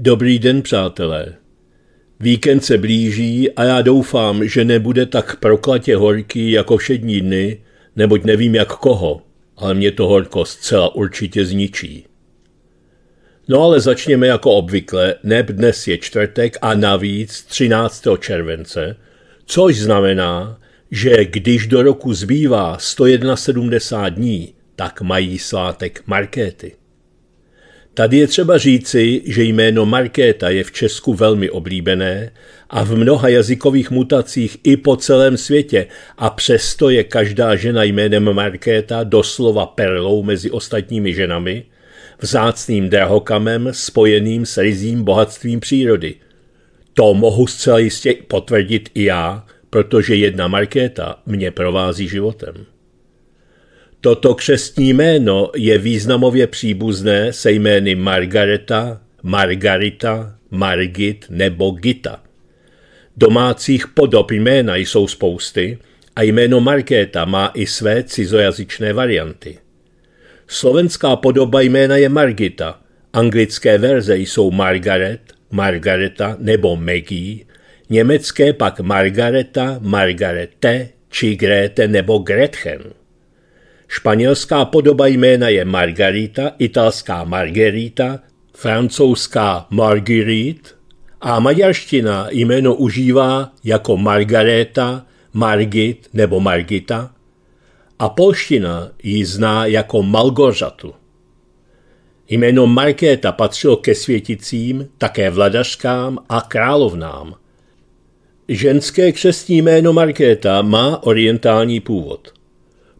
Dobrý den, přátelé. Víkend se blíží a já doufám, že nebude tak proklatě horký jako všední dny, neboť nevím jak koho, ale mě to horko zcela určitě zničí. No ale začněme jako obvykle, neb dnes je čtvrtek a navíc 13. července, což znamená, že když do roku zbývá 171 dní, tak mají svátek Markéty. Tady je třeba říci, že jméno Markéta je v Česku velmi oblíbené a v mnoha jazykových mutacích i po celém světě a přesto je každá žena jménem Markéta doslova perlou mezi ostatními ženami, vzácným drahokamem spojeným s rizím bohatstvím přírody. To mohu zcela jistě potvrdit i já, protože jedna Markéta mě provází životem. Toto křestní jméno je významově příbuzné se jmény Margareta, Margarita, Margit nebo Gita. Domácích podob jména jsou spousty a jméno Markéta má i své cizojazyčné varianty. Slovenská podoba jména je Margita, anglické verze jsou Margaret, Margareta nebo Maggie, německé pak Margareta, Margarete či Grete nebo Gretchen. Španělská podoba jména je Margarita, italská Margherita, francouzská Marguerite a maďarština jméno užívá jako Margareta, Margit nebo Margita a polština ji zná jako Malgořatu. Jméno Markéta patřilo ke světicím, také vladařkám a královnám. Ženské křestní jméno Markéta má orientální původ –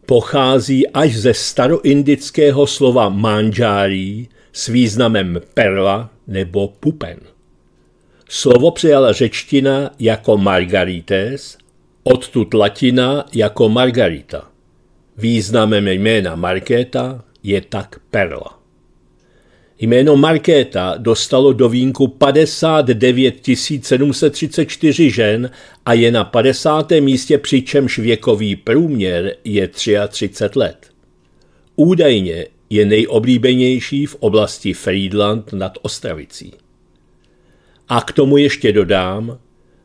pochází až ze staroindického slova manžárí s významem perla nebo pupen. Slovo přijala řečtina jako margarites, odtud latina jako margarita. Významem jména Markéta je tak perla. Jméno Markéta dostalo do vínku 59 734 žen a je na 50. místě, přičemž věkový průměr je 33 let. Údajně je nejoblíbenější v oblasti Friedland nad Ostravicí. A k tomu ještě dodám,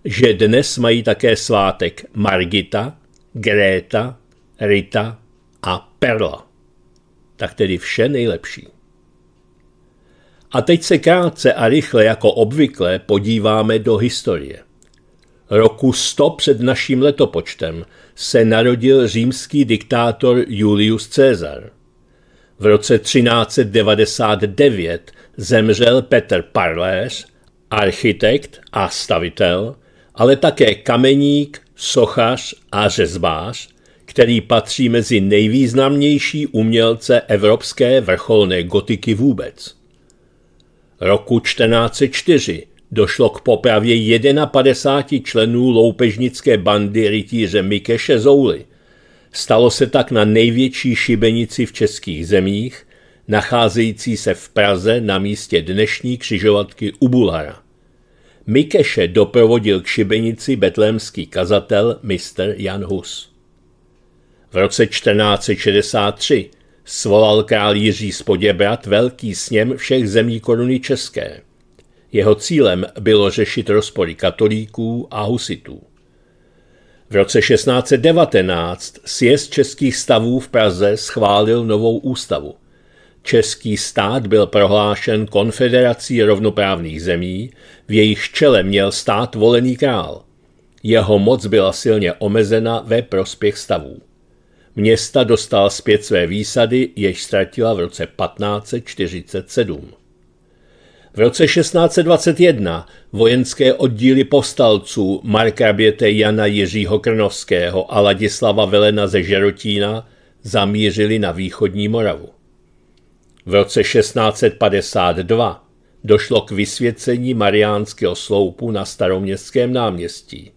že dnes mají také svátek Margita, Gréta, Rita a Perla. Tak tedy vše nejlepší. A teď se krátce a rychle jako obvykle podíváme do historie. Roku 100 před naším letopočtem se narodil římský diktátor Julius Caesar. V roce 1399 zemřel Petr Parléř, architekt a stavitel, ale také kameník, sochař a řezbář, který patří mezi nejvýznamnější umělce evropské vrcholné gotiky vůbec roku 1404 došlo k popravě 51 členů loupežnické bandy rytíře Mikeše Zouly. Stalo se tak na největší šibenici v českých zemích, nacházející se v Praze na místě dnešní křižovatky u Bulhara. Mikeše doprovodil k šibenici betlémský kazatel mistr Jan Hus. V roce 1463 Svolal král Jiří z Poděbrat velký sněm všech zemí koruny české. Jeho cílem bylo řešit rozpory katolíků a husitů. V roce 1619 sjezd českých stavů v Praze schválil novou ústavu. Český stát byl prohlášen konfederací rovnoprávných zemí, v jejich čele měl stát volený král. Jeho moc byla silně omezena ve prospěch stavů. Města dostal zpět své výsady, jež ztratila v roce 1547. V roce 1621 vojenské oddíly povstalců Běte Jana Jiřího Krnovského a Ladislava Velena ze Žerotína zamířili na východní Moravu. V roce 1652 došlo k vysvěcení Mariánského sloupu na staroměstském náměstí.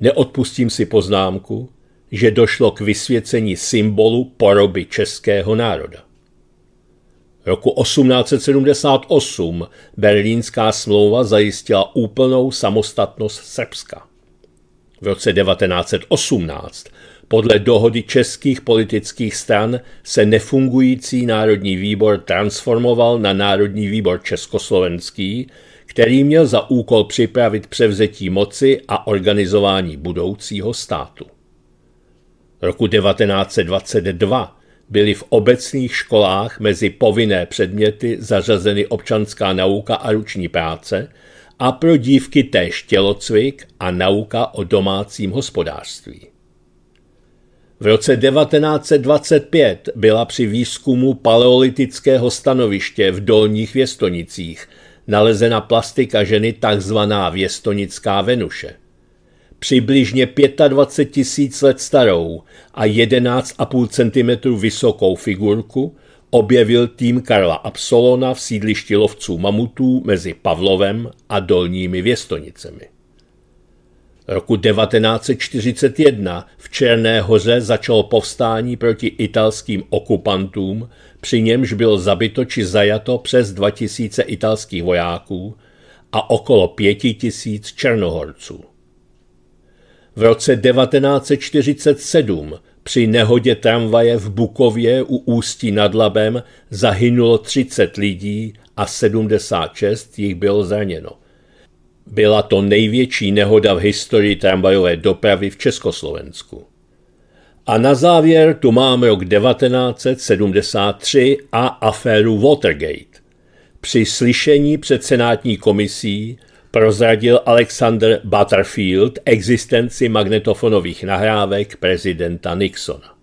Neodpustím si poznámku, že došlo k vysvěcení symbolu poroby českého národa. Roku 1878 berlínská smlouva zajistila úplnou samostatnost Srbska. V roce 1918 podle dohody českých politických stran se nefungující Národní výbor transformoval na Národní výbor československý, který měl za úkol připravit převzetí moci a organizování budoucího státu roku 1922 byly v obecných školách mezi povinné předměty zařazeny občanská nauka a ruční práce a pro dívky též tělocvik a nauka o domácím hospodářství. V roce 1925 byla při výzkumu paleolitického stanoviště v Dolních Věstonicích nalezena plastika ženy tzv. Věstonická Venuše přibližně 25 tisíc let starou a 11,5 cm vysokou figurku objevil tým Karla Absolona v sídlišti lovců mamutů mezi Pavlovem a Dolními Věstonicemi. Roku 1941 v Černé hoře začalo povstání proti italským okupantům, při němž bylo zabito či zajato přes 2000 italských vojáků a okolo 5000 černohorců. V roce 1947 při nehodě tramvaje v Bukově u Ústí nad Labem zahynulo 30 lidí a 76 jich bylo zraněno. Byla to největší nehoda v historii tramvajové dopravy v Československu. A na závěr tu máme rok 1973 a aféru Watergate. Při slyšení před senátní komisí prozradil Alexander Butterfield existenci magnetofonových nahrávek prezidenta Nixona.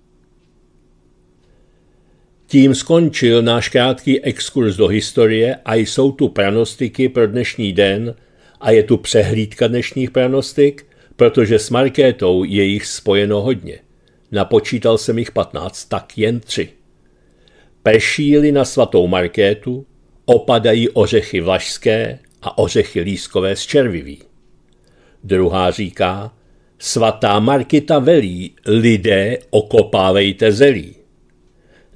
Tím skončil náš krátký exkurs do historie a jsou tu pranostiky pro dnešní den a je tu přehlídka dnešních pranostik, protože s Markétou je jich spojeno hodně. Napočítal jsem jich 15, tak jen tři. Pešíli na svatou Markétu, opadají ořechy vlašské, a ořechy lískové z červiví. Druhá říká, svatá Markita velí, lidé okopávejte zelí.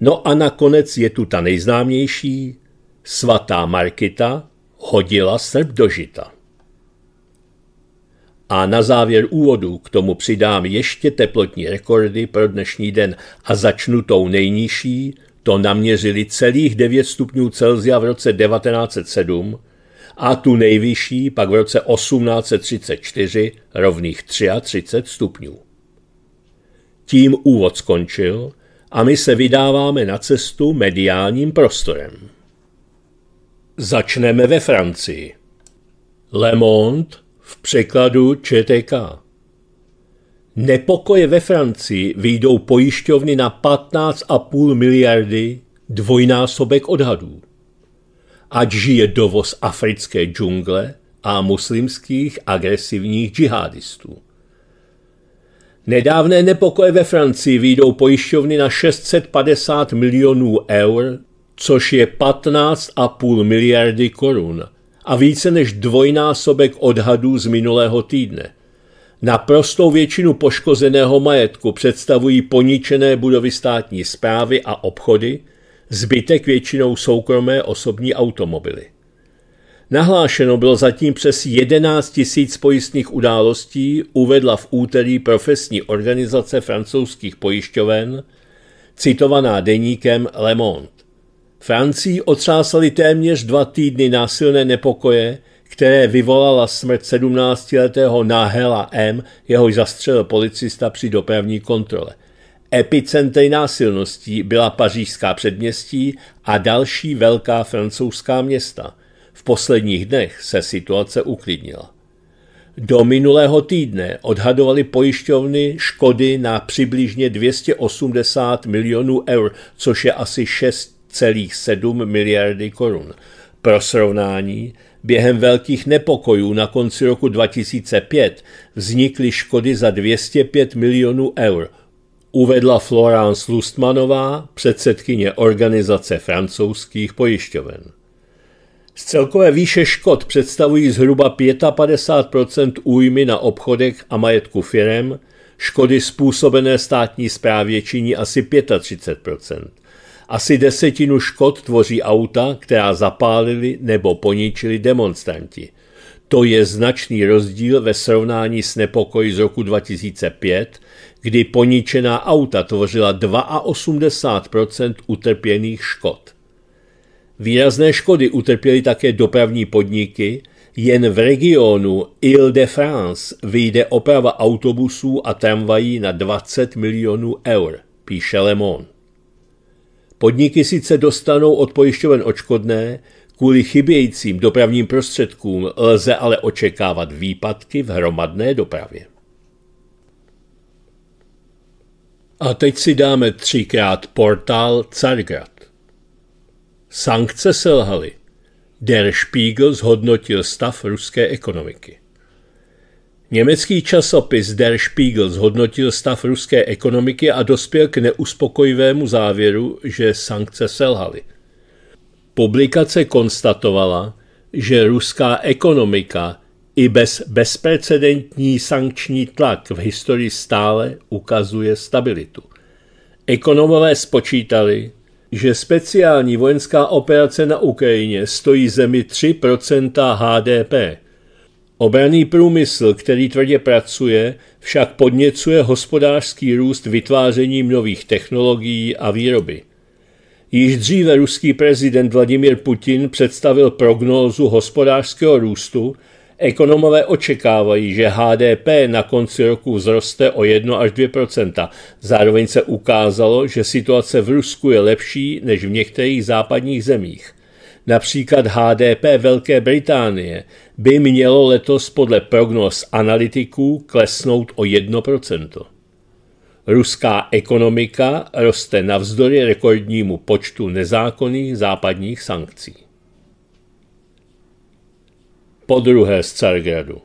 No a nakonec je tu ta nejznámější, svatá Markita hodila srb do žita. A na závěr úvodu k tomu přidám ještě teplotní rekordy pro dnešní den a začnu tou nejnižší, to naměřili celých 9 stupňů Celsia v roce 1907, a tu nejvyšší pak v roce 1834 rovných 33 stupňů. Tím úvod skončil a my se vydáváme na cestu mediálním prostorem. Začneme ve Francii. Le Monde v překladu ČTK. Nepokoje ve Francii výjdou pojišťovny na 15,5 miliardy dvojnásobek odhadů ať žije dovoz africké džungle a muslimských agresivních džihadistů. Nedávné nepokoje ve Francii výjdou pojišťovny na 650 milionů eur, což je 15,5 miliardy korun a více než dvojnásobek odhadů z minulého týdne. Naprostou většinu poškozeného majetku představují poničené budovy státní zprávy a obchody – zbytek většinou soukromé osobní automobily. Nahlášeno bylo zatím přes 11 000 pojistných událostí, uvedla v úterý profesní organizace francouzských pojišťoven, citovaná deníkem Le Monde. Francii otřásaly téměř dva týdny násilné nepokoje, které vyvolala smrt 17-letého Nahela M., jehož zastřelil policista při dopravní kontrole. Epicentry násilností byla pařížská předměstí a další velká francouzská města. V posledních dnech se situace uklidnila. Do minulého týdne odhadovali pojišťovny škody na přibližně 280 milionů eur, což je asi 6,7 miliardy korun. Pro srovnání, během velkých nepokojů na konci roku 2005 vznikly škody za 205 milionů eur – uvedla Florence Lustmanová, předsedkyně organizace francouzských pojišťoven. Z celkové výše škod představují zhruba 55 újmy na obchodech a majetku firem, škody způsobené státní správě činí asi 35 Asi desetinu škod tvoří auta, která zapálili nebo poničili demonstranti. To je značný rozdíl ve srovnání s nepokoji z roku 2005, kdy poničená auta tvořila 82% utrpěných škod. Výrazné škody utrpěly také dopravní podniky, jen v regionu Ile-de-France vyjde oprava autobusů a tramvají na 20 milionů eur, píše Le Monde. Podniky sice dostanou od pojišťoven očkodné, kvůli chybějícím dopravním prostředkům lze ale očekávat výpadky v hromadné dopravě. A teď si dáme třikrát portál Cargrad. Sankce selhaly. Der Spiegel zhodnotil stav ruské ekonomiky. Německý časopis Der Spiegel zhodnotil stav ruské ekonomiky a dospěl k neuspokojivému závěru, že sankce selhaly. Publikace konstatovala, že ruská ekonomika i bez bezprecedentní sankční tlak v historii stále ukazuje stabilitu. Ekonomové spočítali, že speciální vojenská operace na Ukrajině stojí zemi 3 HDP. Obraný průmysl, který tvrdě pracuje, však podněcuje hospodářský růst vytvářením nových technologií a výroby. Již dříve ruský prezident Vladimir Putin představil prognózu hospodářského růstu, Ekonomové očekávají, že HDP na konci roku vzroste o 1 až 2 Zároveň se ukázalo, že situace v Rusku je lepší než v některých západních zemích. Například HDP Velké Británie by mělo letos podle prognóz analytiků klesnout o 1 Ruská ekonomika roste navzdory rekordnímu počtu nezákonných západních sankcí po druhé z Cargradu.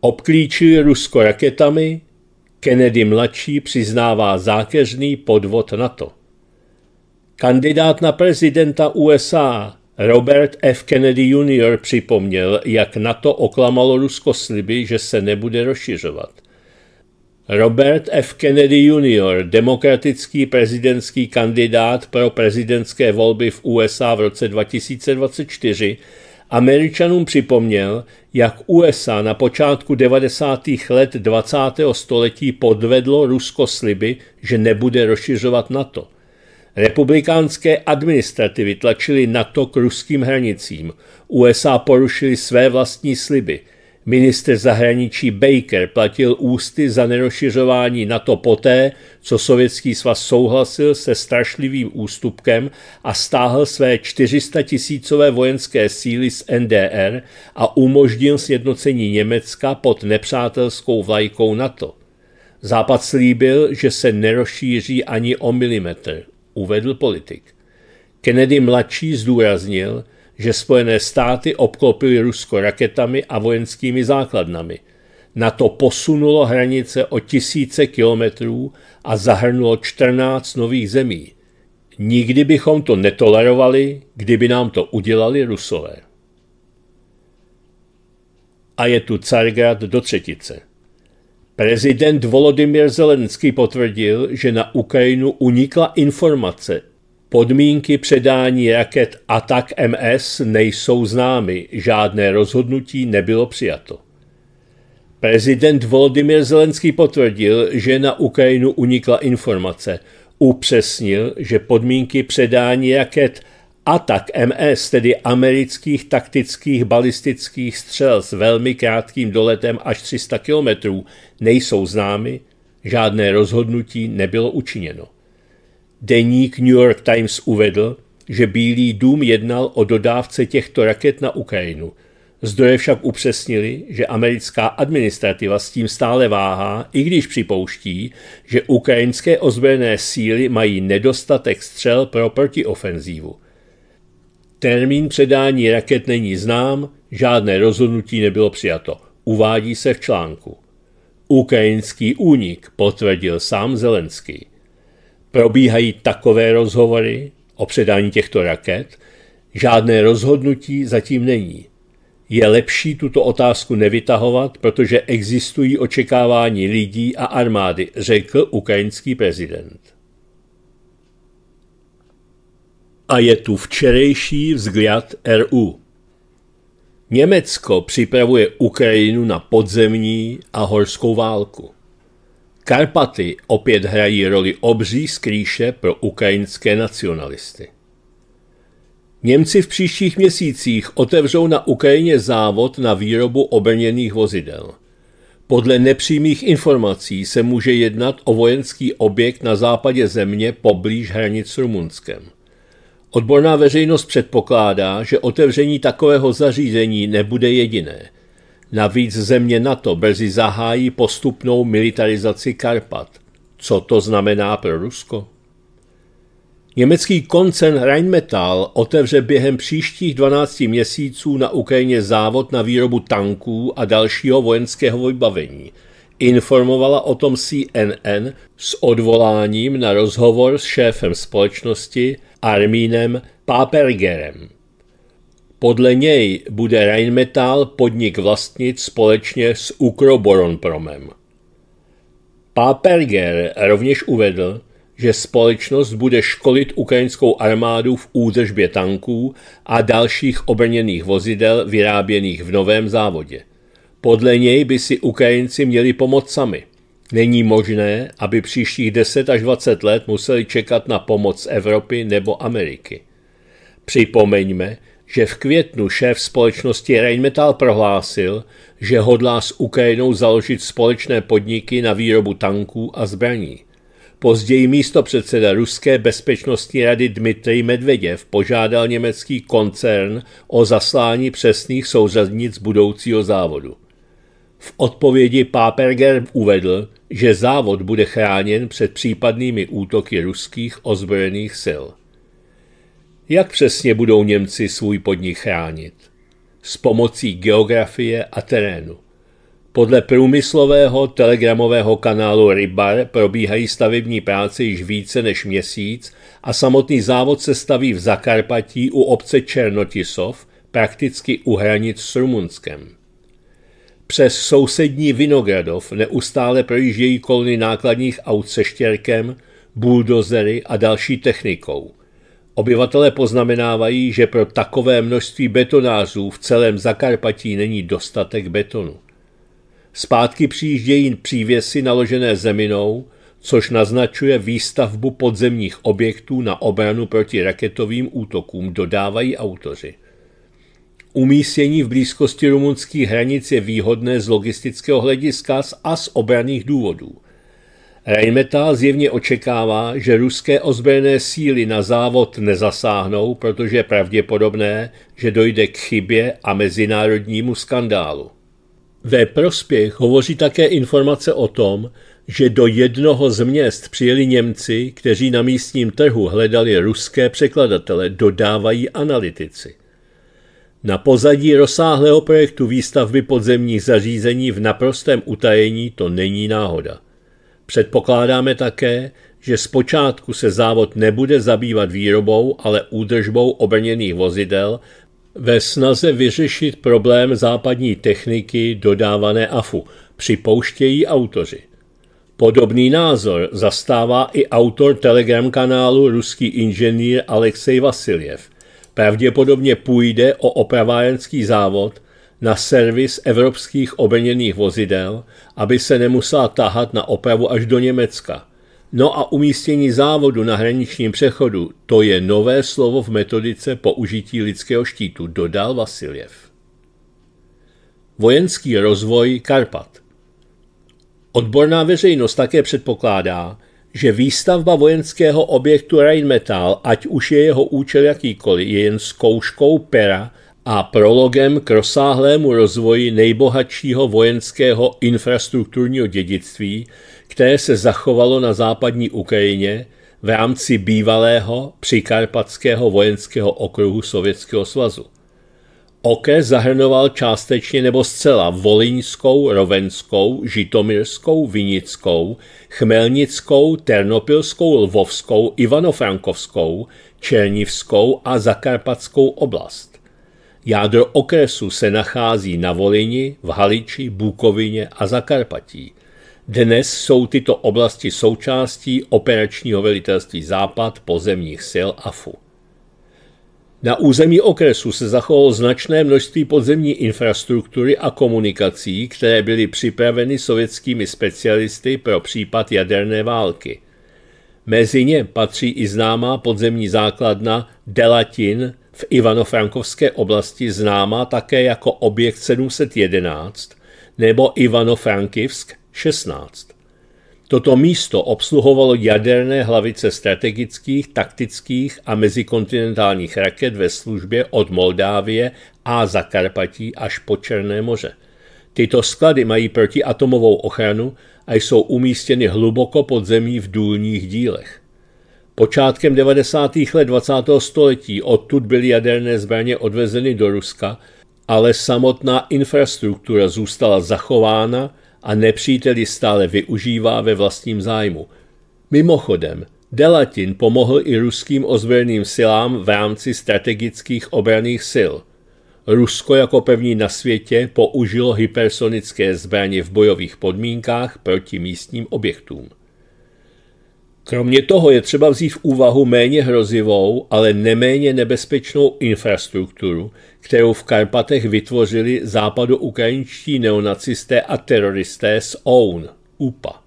Obklíčili Rusko raketami, Kennedy mladší přiznává zákeřný podvod na to. Kandidát na prezidenta USA Robert F. Kennedy Jr. připomněl, jak NATO oklamalo Rusko sliby, že se nebude rozšiřovat. Robert F. Kennedy Jr., demokratický prezidentský kandidát pro prezidentské volby v USA v roce 2024, Američanům připomněl, jak USA na počátku 90. let 20. století podvedlo Rusko sliby, že nebude rozšiřovat NATO. Republikánské administrativy tlačily NATO k ruským hranicím. USA porušili své vlastní sliby – Minister zahraničí Baker platil ústy za nerozšiřování NATO poté, co Sovětský svaz souhlasil se strašlivým ústupkem a stáhl své 400 tisícové vojenské síly z NDR a umožnil sjednocení Německa pod nepřátelskou vlajkou NATO. Západ slíbil, že se nerozšíří ani o milimetr, uvedl politik. Kennedy mladší zdůraznil, že Spojené státy obklopily Rusko raketami a vojenskými základnami. Na to posunulo hranice o tisíce kilometrů a zahrnulo 14 nových zemí. Nikdy bychom to netolerovali, kdyby nám to udělali Rusové. A je tu Cargrad do třetice. Prezident Volodymyr Zelenský potvrdil, že na Ukrajinu unikla informace, Podmínky předání raket Atak MS nejsou známy, žádné rozhodnutí nebylo přijato. Prezident Volodymyr Zelenský potvrdil, že na Ukrajinu unikla informace. Upřesnil, že podmínky předání raket Atak MS, tedy amerických taktických balistických střel s velmi krátkým doletem až 300 kilometrů, nejsou známy, žádné rozhodnutí nebylo učiněno. Deník New York Times uvedl, že Bílý dům jednal o dodávce těchto raket na Ukrajinu. Zdroje však upřesnili, že americká administrativa s tím stále váhá, i když připouští, že ukrajinské ozbrojené síly mají nedostatek střel pro protiofenzívu. Termín předání raket není znám, žádné rozhodnutí nebylo přijato. Uvádí se v článku. Ukrajinský únik potvrdil sám Zelenský probíhají takové rozhovory o předání těchto raket, žádné rozhodnutí zatím není. Je lepší tuto otázku nevytahovat, protože existují očekávání lidí a armády, řekl ukrajinský prezident. A je tu včerejší vzhled RU. Německo připravuje Ukrajinu na podzemní a horskou válku. Karpaty opět hrají roli obří skrýše pro ukrajinské nacionalisty. Němci v příštích měsících otevřou na Ukrajině závod na výrobu obrněných vozidel. Podle nepřímých informací se může jednat o vojenský objekt na západě země poblíž hranic s Rumunskem. Odborná veřejnost předpokládá, že otevření takového zařízení nebude jediné – Navíc země NATO brzy zahájí postupnou militarizaci Karpat. Co to znamená pro Rusko? Německý koncern Rheinmetall otevře během příštích 12 měsíců na Ukrajině závod na výrobu tanků a dalšího vojenského vybavení. Informovala o tom CNN s odvoláním na rozhovor s šéfem společnosti Armínem Papergerem. Podle něj bude Rheinmetall podnik vlastnit společně s Ukroboronpromem. Páperger rovněž uvedl, že společnost bude školit ukrajinskou armádu v údržbě tanků a dalších obrněných vozidel vyráběných v novém závodě. Podle něj by si Ukrajinci měli pomoct sami. Není možné, aby příštích 10 až 20 let museli čekat na pomoc Evropy nebo Ameriky. Připomeňme, že v květnu šéf společnosti Rheinmetall prohlásil, že hodlá s Ukrajinou založit společné podniky na výrobu tanků a zbraní. Později místo předseda Ruské bezpečnostní rady Dmitrij Medveděv požádal německý koncern o zaslání přesných souřadnic budoucího závodu. V odpovědi Páperger uvedl, že závod bude chráněn před případnými útoky ruských ozbrojených sil. Jak přesně budou Němci svůj podnik chránit? S pomocí geografie a terénu. Podle průmyslového telegramového kanálu Rybar probíhají stavební práce již více než měsíc a samotný závod se staví v Zakarpatí u obce Černotisov, prakticky u hranic s Rumunskem. Přes sousední Vinogradov neustále projíždějí kolny nákladních aut se štěrkem, buldozery a další technikou – Obyvatelé poznamenávají, že pro takové množství betonářů v celém Zakarpatí není dostatek betonu. Zpátky přijíždějí přívěsy naložené zeminou, což naznačuje výstavbu podzemních objektů na obranu proti raketovým útokům, dodávají autoři. Umístění v blízkosti rumunských hranic je výhodné z logistického hlediska a z obraných důvodů. Rheinmetall zjevně očekává, že ruské ozbrojené síly na závod nezasáhnou, protože je pravděpodobné, že dojde k chybě a mezinárodnímu skandálu. Ve prospěch hovoří také informace o tom, že do jednoho z měst přijeli Němci, kteří na místním trhu hledali ruské překladatele, dodávají analytici. Na pozadí rozsáhlého projektu výstavby podzemních zařízení v naprostém utajení to není náhoda. Předpokládáme také, že zpočátku se závod nebude zabývat výrobou, ale údržbou obrněných vozidel ve snaze vyřešit problém západní techniky dodávané AFU, připouštějí autoři. Podobný názor zastává i autor Telegram kanálu ruský inženýr Alexej Vasiljev. Pravděpodobně půjde o opravárenský závod, na servis evropských obrněných vozidel, aby se nemusela tahat na opravu až do Německa. No a umístění závodu na hraničním přechodu, to je nové slovo v metodice použití lidského štítu, dodal Vasiljev. Vojenský rozvoj Karpat Odborná veřejnost také předpokládá, že výstavba vojenského objektu Rheinmetall, ať už je jeho účel jakýkoliv, je jen zkouškou pera a prologem k rozsáhlému rozvoji nejbohatšího vojenského infrastrukturního dědictví, které se zachovalo na západní Ukrajině v rámci bývalého přikarpatského vojenského okruhu Sovětského svazu. Oke zahrnoval částečně nebo zcela Volinskou, Rovenskou, Žitomirskou, Vinickou, Chmelnickou, Ternopilskou, Lvovskou, Ivanofrankovskou, Černivskou a Zakarpatskou oblast. Jádro okresu se nachází na Volini, v Haliči, Bukovině a Zakarpatí. Dnes jsou tyto oblasti součástí operačního velitelství Západ pozemních sil AFU. Na území okresu se zachovalo značné množství podzemní infrastruktury a komunikací, které byly připraveny sovětskými specialisty pro případ jaderné války. Mezi ně patří i známá podzemní základna Delatin v Ivanofrankovské oblasti známá také jako objekt 711 nebo Ivanofrankivsk 16. Toto místo obsluhovalo jaderné hlavice strategických, taktických a mezikontinentálních raket ve službě od Moldávie a Zakarpatí až po Černé moře. Tyto sklady mají protiatomovou ochranu a jsou umístěny hluboko pod zemí v důlních dílech. Počátkem 90. let 20. století odtud byly jaderné zbraně odvezeny do Ruska, ale samotná infrastruktura zůstala zachována a nepříteli stále využívá ve vlastním zájmu. Mimochodem, Delatin pomohl i ruským ozbrojeným silám v rámci strategických obraných sil. Rusko jako první na světě použilo hypersonické zbraně v bojových podmínkách proti místním objektům. Kromě toho je třeba vzít v úvahu méně hrozivou, ale neméně nebezpečnou infrastrukturu, kterou v Karpatech vytvořili západoukrajinští neonacisté a teroristé z OUN, UPA.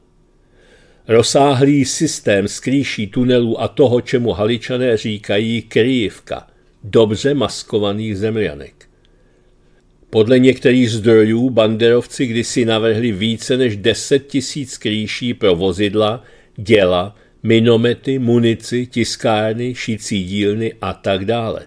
Rozsáhlý systém skrýší tunelů a toho, čemu haličané říkají kryjivka, dobře maskovaných zemřanek. Podle některých zdrojů banderovci kdysi navrhli více než 10 tisíc skrýší pro vozidla, děla minomety, munici, tiskárny, šicí dílny a tak dále.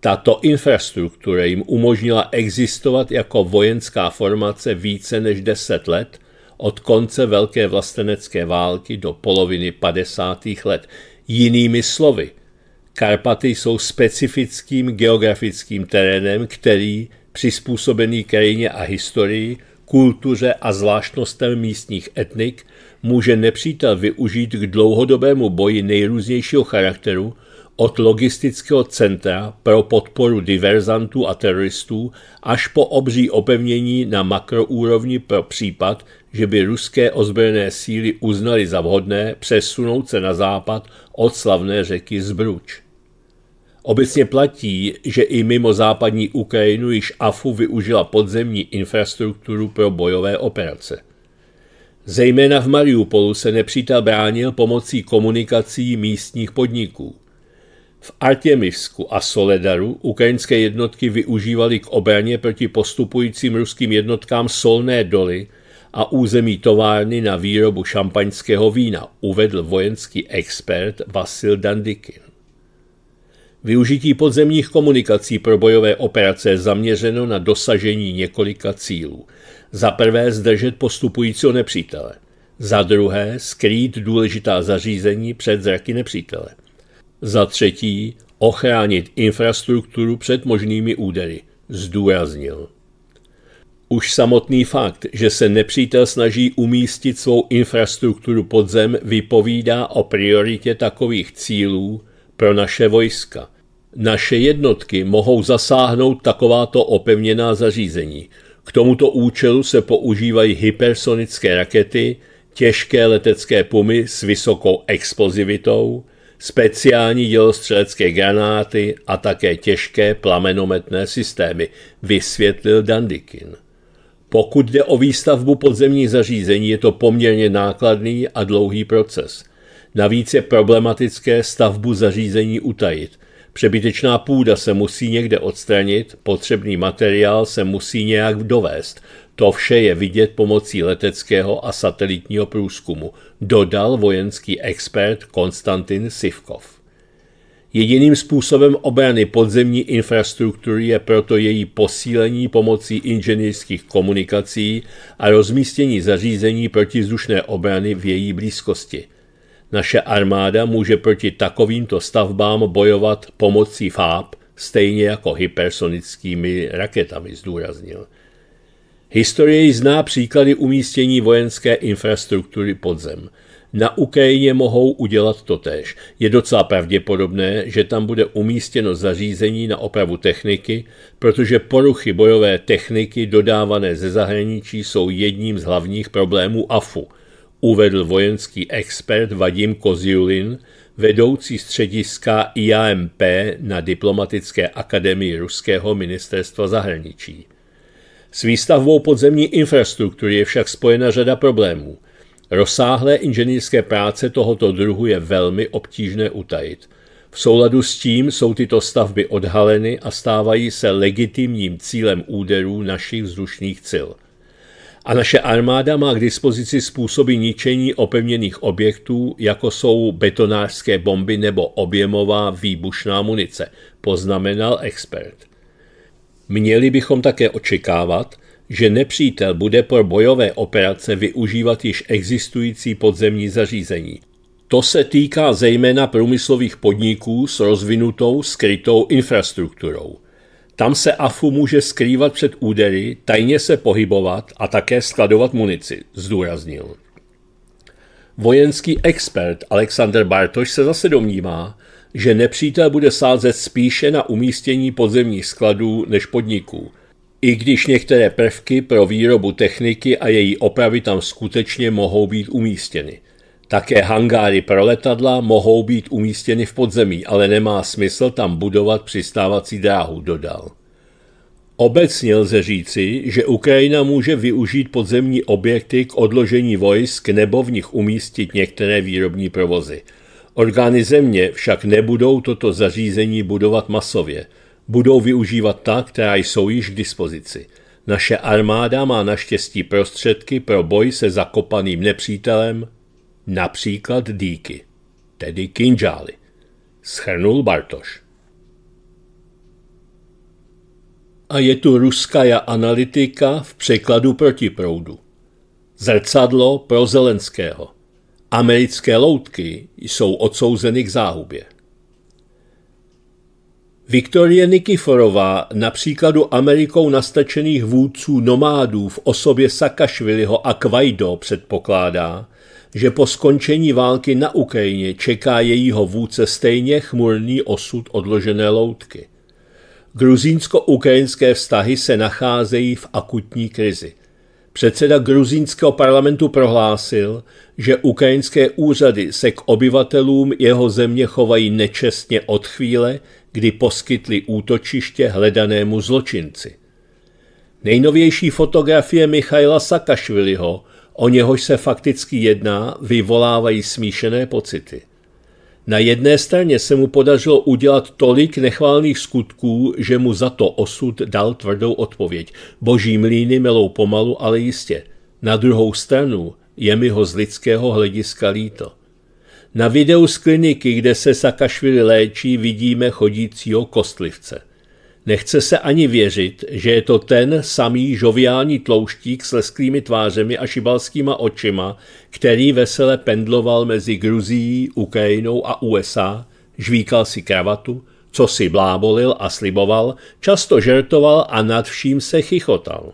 Tato infrastruktura jim umožnila existovat jako vojenská formace více než 10 let od konce Velké vlastenecké války do poloviny 50. let. Jinými slovy, Karpaty jsou specifickým geografickým terénem, který, přizpůsobený krajině a historii, kultuře a zvláštnostem místních etnik, může nepřítel využít k dlouhodobému boji nejrůznějšího charakteru, od logistického centra pro podporu diverzantů a teroristů až po obří opevnění na makroúrovni pro případ, že by ruské ozbrojené síly uznaly za vhodné přesunout se na západ od slavné řeky Zbruč. Obecně platí, že i mimo západní Ukrajinu již AFU využila podzemní infrastrukturu pro bojové operace – Zejména v Mariupolu se nepřítel bránil pomocí komunikací místních podniků. V Artemivsku a Soledaru ukrajinské jednotky využívaly k obraně proti postupujícím ruským jednotkám solné doly a území továrny na výrobu šampaňského vína, uvedl vojenský expert Vasil Dandikin. Využití podzemních komunikací pro bojové operace je zaměřeno na dosažení několika cílů. Za prvé zdržet postupujícího nepřítele. Za druhé skrýt důležitá zařízení před zraky nepřítele. Za třetí ochránit infrastrukturu před možnými údery, zdůraznil. Už samotný fakt, že se nepřítel snaží umístit svou infrastrukturu pod zem, vypovídá o prioritě takových cílů pro naše vojska. Naše jednotky mohou zasáhnout takováto opevněná zařízení – k tomuto účelu se používají hypersonické rakety, těžké letecké pumy s vysokou explozivitou, speciální dělostřelecké granáty a také těžké plamenometné systémy, vysvětlil Dandikin. Pokud jde o výstavbu podzemních zařízení, je to poměrně nákladný a dlouhý proces. Navíc je problematické stavbu zařízení utajit – Přebytečná půda se musí někde odstranit, potřebný materiál se musí nějak dovést. To vše je vidět pomocí leteckého a satelitního průzkumu, dodal vojenský expert Konstantin Sivkov. Jediným způsobem obrany podzemní infrastruktury je proto její posílení pomocí inženýrských komunikací a rozmístění zařízení protizdušné obrany v její blízkosti – naše armáda může proti takovýmto stavbám bojovat pomocí FAB, stejně jako hypersonickými raketami, zdůraznil. Historie zná příklady umístění vojenské infrastruktury pod zem. Na Ukrajině mohou udělat tež. Je docela pravděpodobné, že tam bude umístěno zařízení na opravu techniky, protože poruchy bojové techniky dodávané ze zahraničí jsou jedním z hlavních problémů AFU – uvedl vojenský expert Vadim Koziulin, vedoucí střediska IAMP na Diplomatické akademii Ruského ministerstva zahraničí. S výstavbou podzemní infrastruktury je však spojena řada problémů. Rozsáhlé inženýrské práce tohoto druhu je velmi obtížné utajit. V souladu s tím jsou tyto stavby odhaleny a stávají se legitimním cílem úderů našich vzdušných cil – a naše armáda má k dispozici způsoby ničení opevněných objektů, jako jsou betonářské bomby nebo objemová výbušná munice, poznamenal expert. Měli bychom také očekávat, že nepřítel bude pro bojové operace využívat již existující podzemní zařízení. To se týká zejména průmyslových podniků s rozvinutou skrytou infrastrukturou – tam se AFU může skrývat před údery, tajně se pohybovat a také skladovat munici, zdůraznil. Vojenský expert Alexander Bartoš se zase domnívá, že nepřítel bude sázet spíše na umístění podzemních skladů než podniků, i když některé prvky pro výrobu techniky a její opravy tam skutečně mohou být umístěny – také hangáry pro letadla mohou být umístěny v podzemí, ale nemá smysl tam budovat přistávací dráhu, dodal. Obecně lze říci, že Ukrajina může využít podzemní objekty k odložení vojsk nebo v nich umístit některé výrobní provozy. Orgány země však nebudou toto zařízení budovat masově, budou využívat ta, která jsou již k dispozici. Naše armáda má naštěstí prostředky pro boj se zakopaným nepřítelem například dýky, tedy kinžály, schrnul Bartoš. A je tu ruská analytika v překladu proti proudu. Zrcadlo pro Zelenského. Americké loutky jsou odsouzeny k záhubě. Viktorie Nikiforová na příkladu Amerikou nastačených vůdců nomádů v osobě Sakašviliho a Kvajdo předpokládá, že po skončení války na Ukrajině čeká jejího vůdce stejně chmurný osud odložené loutky. Gruzínsko-ukrajinské vztahy se nacházejí v akutní krizi. Předseda gruzínského parlamentu prohlásil, že ukrajinské úřady se k obyvatelům jeho země chovají nečestně od chvíle, kdy poskytli útočiště hledanému zločinci. Nejnovější fotografie Michaila Sakašviliho – o něhož se fakticky jedná, vyvolávají smíšené pocity. Na jedné straně se mu podařilo udělat tolik nechválných skutků, že mu za to osud dal tvrdou odpověď. Boží mlíny melou pomalu, ale jistě. Na druhou stranu je mi ho z lidského hlediska líto. Na videu z kliniky, kde se Sakašvili léčí, vidíme chodícího kostlivce. Nechce se ani věřit, že je to ten samý žoviální tlouštík s lesklými tvářemi a šibalskýma očima, který vesele pendloval mezi Gruzií, Ukrajinou a USA, žvíkal si kravatu, co si blábolil a sliboval, často žertoval a nad vším se chichotal.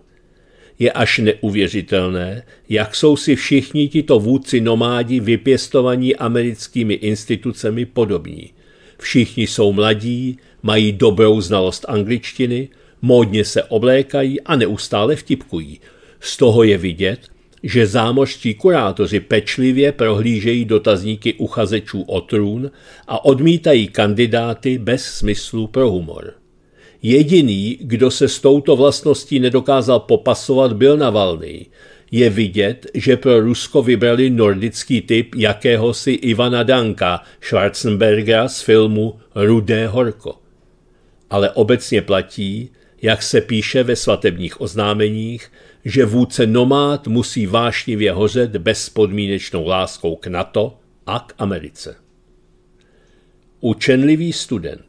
Je až neuvěřitelné, jak jsou si všichni tito vůdci nomádi vypěstovaní americkými institucemi podobní. Všichni jsou mladí, Mají dobrou znalost angličtiny, módně se oblékají a neustále vtipkují. Z toho je vidět, že zámořští kurátoři pečlivě prohlížejí dotazníky uchazečů o trůn a odmítají kandidáty bez smyslu pro humor. Jediný, kdo se s touto vlastností nedokázal popasovat, byl Navalny. Je vidět, že pro Rusko vybrali nordický typ jakéhosi Ivana Danka, Schwarzenberga z filmu Rudé horko ale obecně platí, jak se píše ve svatebních oznámeních, že vůdce nomád musí vášnivě hořet bezpodmínečnou láskou k NATO a k Americe. Učenlivý student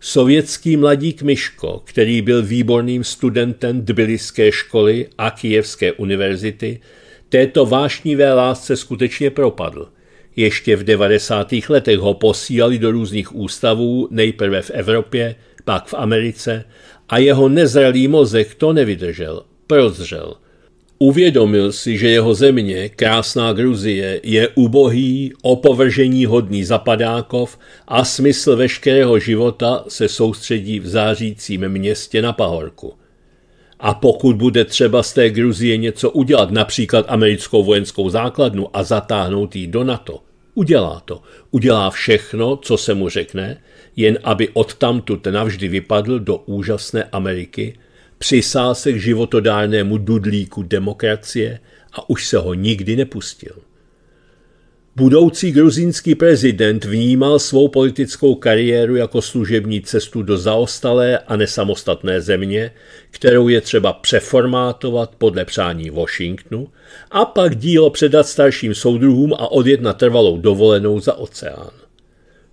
Sovětský mladík Myško, který byl výborným studentem Tbiliské školy a Kijevské univerzity, této vášnivé lásce skutečně propadl – ještě v 90. letech ho posílali do různých ústavů, nejprve v Evropě, pak v Americe a jeho nezralý mozek to nevydržel, prozřel. Uvědomil si, že jeho země, krásná Gruzie, je ubohý, opovržení hodný zapadákov a smysl veškerého života se soustředí v zářícím městě na pahorku. A pokud bude třeba z té Gruzie něco udělat, například americkou vojenskou základnu a zatáhnout ji do NATO, udělá to. Udělá všechno, co se mu řekne, jen aby odtamtud navždy vypadl do úžasné Ameriky, přisál se k životodárnému dudlíku demokracie a už se ho nikdy nepustil. Budoucí gruzínský prezident vnímal svou politickou kariéru jako služební cestu do zaostalé a nesamostatné země, kterou je třeba přeformátovat podle přání Washingtonu a pak dílo předat starším soudruhům a odjet na trvalou dovolenou za oceán.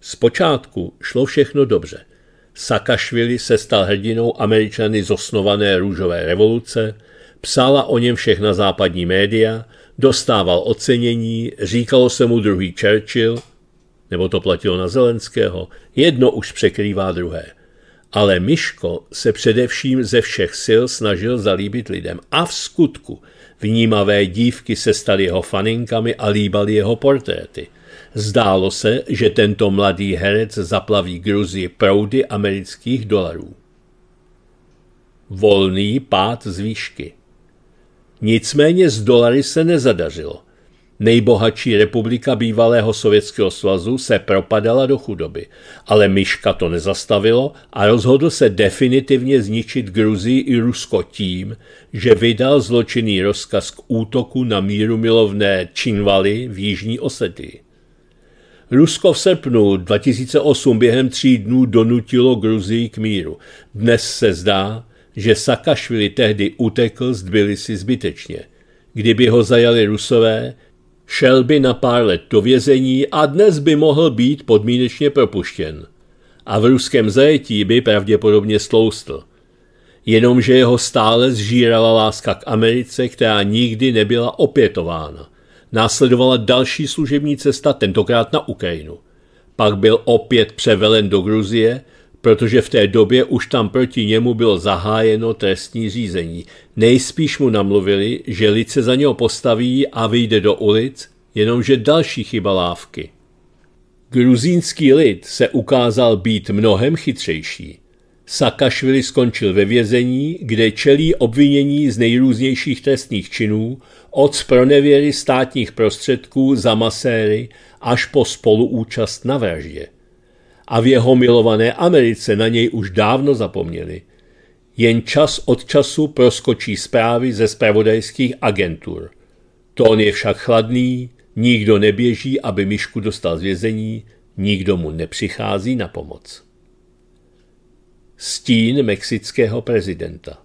Zpočátku šlo všechno dobře. Sakašvili se stal hrdinou američany zosnované růžové revoluce, psala o něm všechna západní média – dostával ocenění, říkalo se mu druhý Churchill, nebo to platilo na Zelenského, jedno už překrývá druhé. Ale Miško se především ze všech sil snažil zalíbit lidem a v skutku vnímavé dívky se staly jeho faninkami a líbaly jeho portréty. Zdálo se, že tento mladý herec zaplaví Gruzii proudy amerických dolarů. Volný pád z výšky Nicméně z dolary se nezadařilo. Nejbohatší republika bývalého Sovětského svazu se propadala do chudoby, ale Myška to nezastavilo a rozhodl se definitivně zničit Gruzii i Rusko tím, že vydal zločinný rozkaz k útoku na míru milovné Činvaly v Jižní Osetii. Rusko v srpnu 2008 během tří dnů donutilo Gruzii k míru. Dnes se zdá, že Sakašvili tehdy utekl z si zbytečně. Kdyby ho zajali rusové, šel by na pár let do vězení a dnes by mohl být podmínečně propuštěn. A v ruském zajetí by pravděpodobně sloustl. Jenomže jeho stále zžírala láska k Americe, která nikdy nebyla opětována. Následovala další služební cesta, tentokrát na Ukrajinu. Pak byl opět převelen do Gruzie – protože v té době už tam proti němu bylo zahájeno trestní řízení. Nejspíš mu namluvili, že lid se za něho postaví a vyjde do ulic, jenomže další chyba lávky. Gruzínský lid se ukázal být mnohem chytřejší. Sakašvili skončil ve vězení, kde čelí obvinění z nejrůznějších trestných činů, od spronevěry státních prostředků za maséry až po spoluúčast na vraždě a v jeho milované Americe na něj už dávno zapomněli. Jen čas od času proskočí zprávy ze spravodajských agentur. Tón je však chladný, nikdo neběží, aby myšku dostal z vězení, nikdo mu nepřichází na pomoc. Stín mexického prezidenta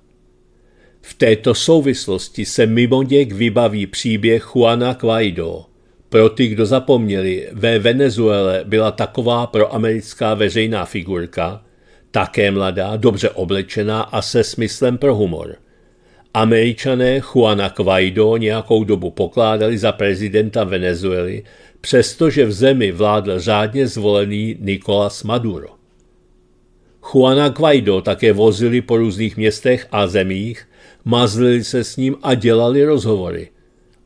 v této souvislosti se mimo něk vybaví příběh Juana Guaido, pro ty, kdo zapomněli, ve Venezuele byla taková proamerická veřejná figurka, také mladá, dobře oblečená a se smyslem pro humor. Američané Juana Guaido nějakou dobu pokládali za prezidenta Venezuely, přestože v zemi vládl řádně zvolený Nicolas Maduro. Juana Guaido také vozili po různých městech a zemích, mazlili se s ním a dělali rozhovory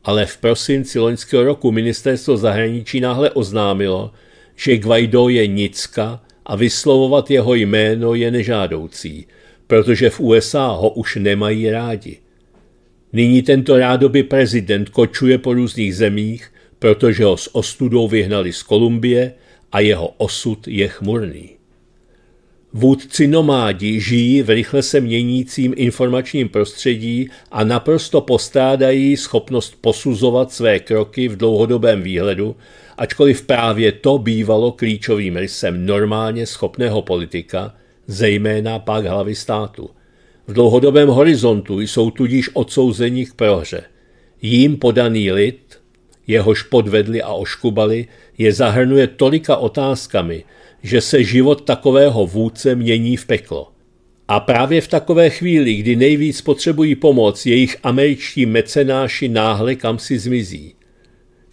ale v prosinci loňského roku ministerstvo zahraničí náhle oznámilo, že Guaido je nicka a vyslovovat jeho jméno je nežádoucí, protože v USA ho už nemají rádi. Nyní tento rádoby prezident kočuje po různých zemích, protože ho s ostudou vyhnali z Kolumbie a jeho osud je chmurný. Vůdci nomádi žijí v rychle se měnícím informačním prostředí a naprosto postrádají schopnost posuzovat své kroky v dlouhodobém výhledu, ačkoliv právě to bývalo klíčovým rysem normálně schopného politika, zejména pak hlavy státu. V dlouhodobém horizontu jsou tudíž odsouzeni k prohře. Jím podaný lid, jehož podvedli a oškubali, je zahrnuje tolika otázkami – že se život takového vůdce mění v peklo. A právě v takové chvíli, kdy nejvíc potřebují pomoc, jejich američtí mecenáši náhle kam si zmizí.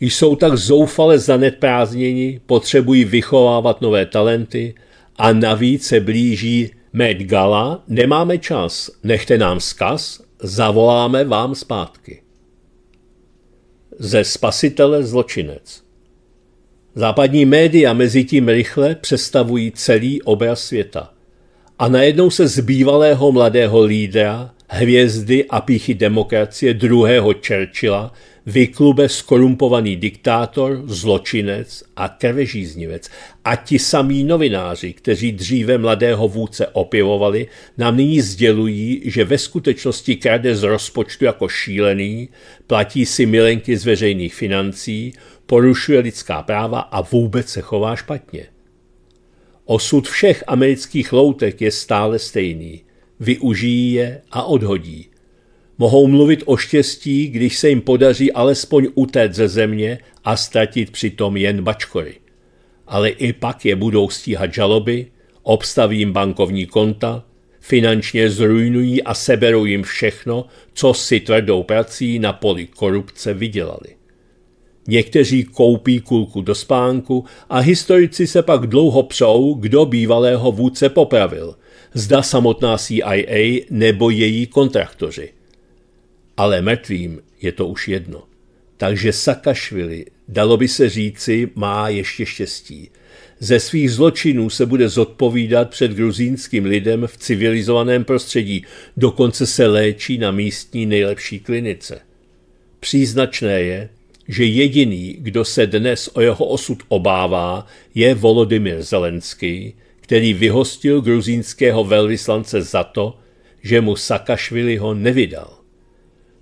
Jsou tak zoufale zanedprázněni, potřebují vychovávat nové talenty a navíc se blíží Met Gala, nemáme čas, nechte nám vzkaz, zavoláme vám zpátky. Ze spasitele zločinec Západní média mezi tím rychle přestavují celý obraz světa. A najednou se z bývalého mladého lídra, hvězdy a píchy demokracie druhého Churchilla vyklube skorumpovaný diktátor, zločinec a krvežíznivec. A ti samí novináři, kteří dříve mladého vůdce opěvovali, nám nyní sdělují, že ve skutečnosti krade z rozpočtu jako šílený, platí si milenky z veřejných financí, porušuje lidská práva a vůbec se chová špatně. Osud všech amerických loutek je stále stejný. Využijí je a odhodí. Mohou mluvit o štěstí, když se jim podaří alespoň utéct ze země a ztratit přitom jen bačkory. Ale i pak je budou stíhat žaloby, obstaví jim bankovní konta, finančně zrujnují a seberou jim všechno, co si tvrdou prací na poli korupce vydělali. Někteří koupí kulku do spánku a historici se pak dlouho přou, kdo bývalého vůdce popravil, zda samotná CIA nebo její kontraktoři. Ale mrtvým je to už jedno. Takže Sakašvili, dalo by se říci, má ještě štěstí. Ze svých zločinů se bude zodpovídat před gruzínským lidem v civilizovaném prostředí, dokonce se léčí na místní nejlepší klinice. Příznačné je, že jediný, kdo se dnes o jeho osud obává, je Volodymyr Zelenský, který vyhostil gruzínského velvyslance za to, že mu Sakašvili ho nevydal.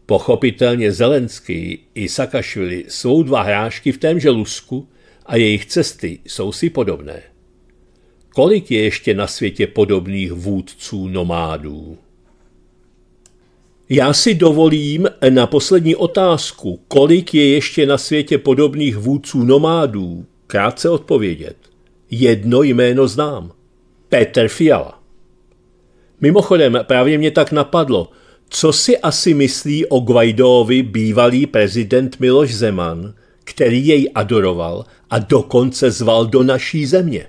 Pochopitelně Zelenský i Sakašvili jsou dva hrášky v témže Lusku a jejich cesty jsou si podobné. Kolik je ještě na světě podobných vůdců nomádů? Já si dovolím na poslední otázku, kolik je ještě na světě podobných vůdců nomádů, krátce odpovědět. Jedno jméno znám. Petr Fiala. Mimochodem, právě mě tak napadlo, co si asi myslí o Guaidovi bývalý prezident Miloš Zeman, který jej adoroval a dokonce zval do naší země.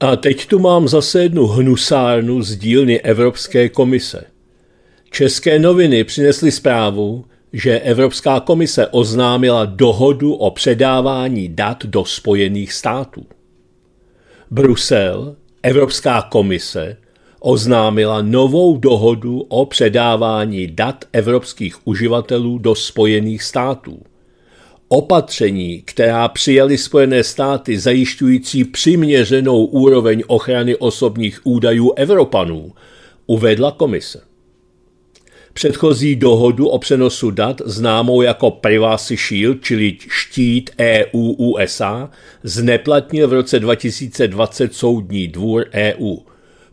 A teď tu mám zase jednu hnusárnu z dílny Evropské komise. České noviny přinesly zprávu, že Evropská komise oznámila dohodu o předávání dat do Spojených států. Brusel, Evropská komise, oznámila novou dohodu o předávání dat evropských uživatelů do Spojených států – Opatření, která přijali Spojené státy zajišťující přiměřenou úroveň ochrany osobních údajů Evropanů, uvedla komise. Předchozí dohodu o přenosu dat, známou jako Privacy Shield, čili štít EU-USA, zneplatnil v roce 2020 Soudní dvůr EU.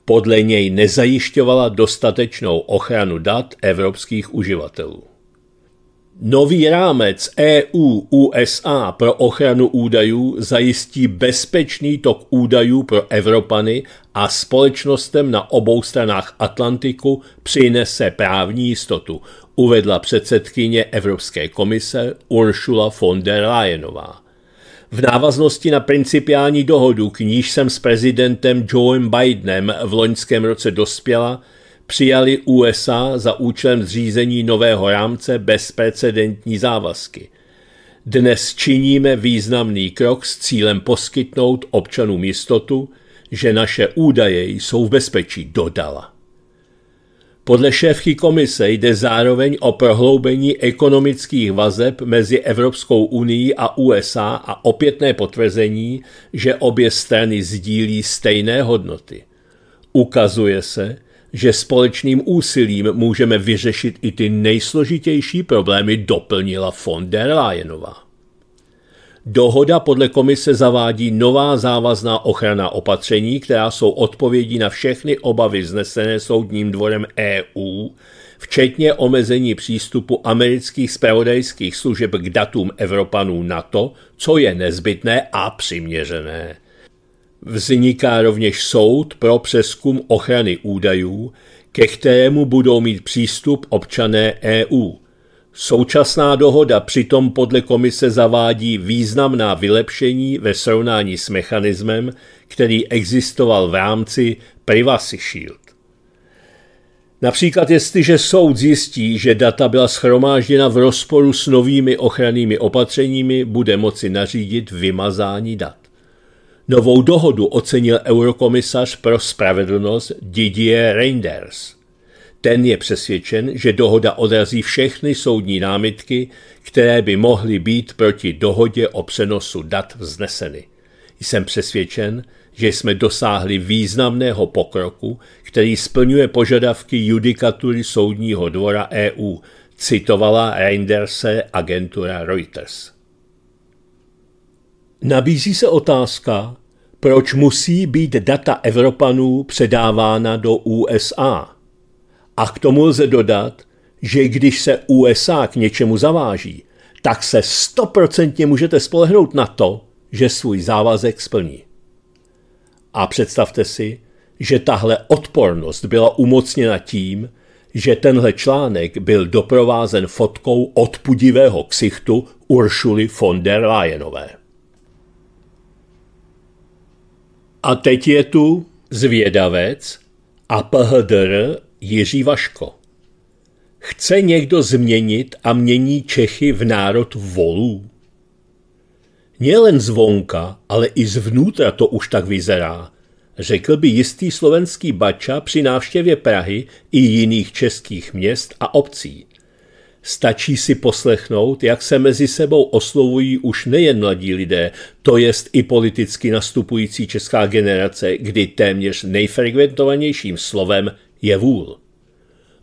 Podle něj nezajišťovala dostatečnou ochranu dat evropských uživatelů. Nový rámec EU-USA pro ochranu údajů zajistí bezpečný tok údajů pro Evropany a společnostem na obou stranách Atlantiku přinese právní jistotu, uvedla předsedkyně Evropské komise Ursula von der Leyenová. V návaznosti na principiální dohodu, k níž jsem s prezidentem Joeem Bidenem v loňském roce dospěla, přijali USA za účelem zřízení nového rámce bezprecedentní závazky. Dnes činíme významný krok s cílem poskytnout občanům jistotu, že naše údaje jsou v bezpečí, dodala. Podle šéfky komise jde zároveň o prohloubení ekonomických vazeb mezi Evropskou unii a USA a opětné potvrzení, že obě strany sdílí stejné hodnoty. Ukazuje se, že společným úsilím můžeme vyřešit i ty nejsložitější problémy, doplnila von der Leyenová. Dohoda podle komise zavádí nová závazná ochrana opatření, která jsou odpovědí na všechny obavy znesené soudním dvorem EU, včetně omezení přístupu amerických spravodajských služeb k datům Evropanů na to, co je nezbytné a přiměřené. Vzniká rovněž soud pro přeskum ochrany údajů, ke kterému budou mít přístup občané EU. Současná dohoda přitom podle komise zavádí významná vylepšení ve srovnání s mechanismem, který existoval v rámci Privacy Shield. Například jestliže soud zjistí, že data byla schromážděna v rozporu s novými ochrannými opatřeními, bude moci nařídit vymazání dat. Novou dohodu ocenil eurokomisař pro spravedlnost Didier Reinders. Ten je přesvědčen, že dohoda odrazí všechny soudní námitky, které by mohly být proti dohodě o přenosu dat vzneseny. Jsem přesvědčen, že jsme dosáhli významného pokroku, který splňuje požadavky judikatury Soudního dvora EU, citovala Reinders agentura Reuters. Nabízí se otázka, proč musí být data Evropanů předávána do USA. A k tomu lze dodat, že když se USA k něčemu zaváží, tak se stoprocentně můžete spolehnout na to, že svůj závazek splní. A představte si, že tahle odpornost byla umocněna tím, že tenhle článek byl doprovázen fotkou odpudivého ksichtu Uršuly von der Leyenové. A teď je tu zvědavec a PHDR Jiří Vaško. Chce někdo změnit a mění Čechy v národ volů? Nělen zvonka, ale i zvnútra to už tak vyzerá, řekl by jistý slovenský bača při návštěvě Prahy i jiných českých měst a obcí. Stačí si poslechnout, jak se mezi sebou oslovují už nejen mladí lidé, to jest i politicky nastupující česká generace, kdy téměř nejfrekventovanějším slovem je vůl.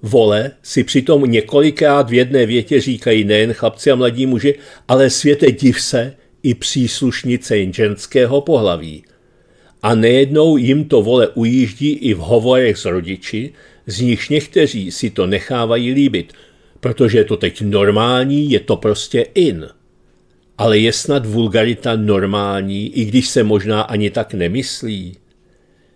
Vole si přitom několikrát v jedné větě říkají nejen chlapci a mladí muži, ale světe div se i příslušnice ženského pohlaví. A nejednou jim to vole ujíždí i v hovorech s rodiči, z nichž někteří si to nechávají líbit – protože je to teď normální, je to prostě in. Ale je snad vulgarita normální, i když se možná ani tak nemyslí?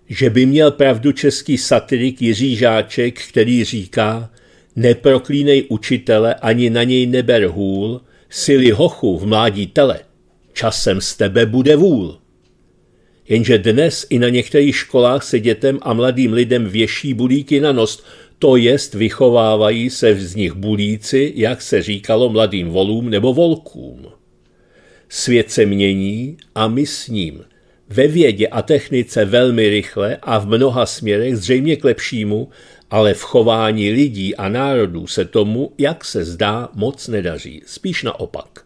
Že by měl pravdu český satirik Jiří Žáček, který říká, neproklínej učitele ani na něj neber hůl, sily hochu v mládí tele, časem z tebe bude vůl. Jenže dnes i na některých školách se dětem a mladým lidem věší budíky na nost – to jest vychovávají se z nich bulíci, jak se říkalo mladým volům nebo volkům. Svět se mění a my s ním. Ve vědě a technice velmi rychle a v mnoha směrech zřejmě k lepšímu, ale v chování lidí a národů se tomu, jak se zdá, moc nedaří, spíš naopak.